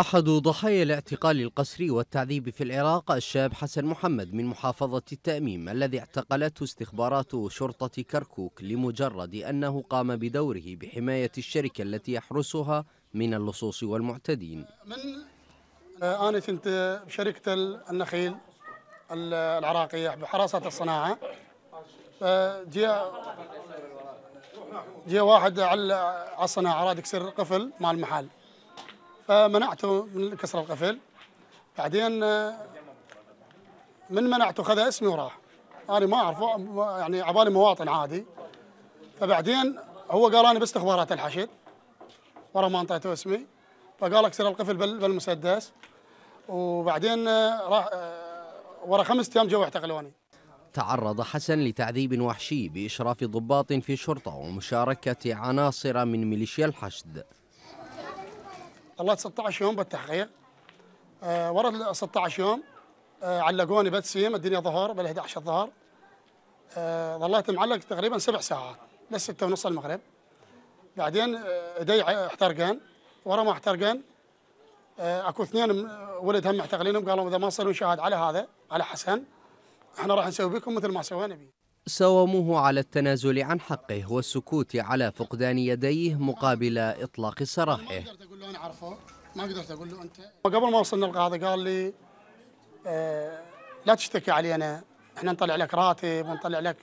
أحد ضحايا الاعتقال القسري والتعذيب في العراق الشاب حسن محمد من محافظة التأميم الذي اعتقلته استخبارات شرطة كركوك لمجرد أنه قام بدوره بحماية الشركة التي يحرسها من اللصوص والمعتدين من أنا كنت بشركة النخيل العراقية بحراسة الصناعة فجاء جاء واحد على الصناعة راد يكسر قفل مع المحل فمنعته من كسر القفل بعدين من منعته خذ اسمي وراح انا ما اعرفه يعني عبالي مواطن عادي فبعدين هو قال انا باستخبارات الحشد ورا ما انطيته اسمي فقال اكسر القفل بالمسدس وبعدين راح ورا خمس ايام جو اعتقلوني تعرض حسن لتعذيب وحشي بإشراف ضباط في شرطة ومشاركة عناصر من ميليشيا الحشد الله 16 يوم بالتحقيق آه، ورا ورد 16 يوم آه، علقوني بتسيم الدنيا ظهر بال 11 الظهر ظليت معلق تقريبا سبع ساعات للستة ونص المغرب بعدين آه، ايدي احترقان ورا ما احترقان اكو اثنين ولد هم معتقلينهم قالوا اذا ما صاروا شاهد على هذا على حسن احنا راح نسوي بكم مثل ما سوينا بيه ساوموه على التنازل عن حقه والسكوت على فقدان يديه مقابل إطلاق سراحه ما قدرت أقول له أنا أعرفه ما قدرت أقول له أنت قبل ما وصلنا القاضي قال لي آه، لا تشتكي علينا احنا نطلع لك راتب ونطلع لك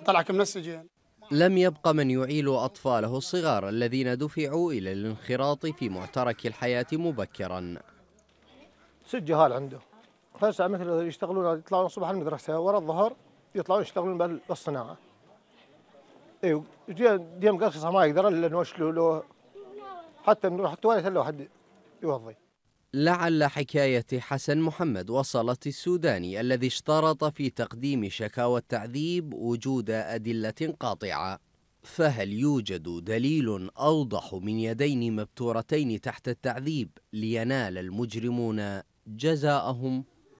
نطلعك من السجن لم يبقى من يعيل أطفاله الصغار الذين دفعوا إلى الانخراط في معترك الحياة مبكرا سجهال عنده فسع مثل يشتغلون يطلعون الصبح المدرسة ورا الظهر يطلعون يشتغلون بالصناعه ايوه ديم مقصصه ما يقدر الا نوش له حتى نروح التواليت الا حد يوضي لعل حكاية حسن محمد وصلت السوداني الذي اشترط في تقديم شكاوى التعذيب وجود أدلة قاطعة فهل يوجد دليل أوضح من يدين مبتورتين تحت التعذيب لينال المجرمون جزاءهم؟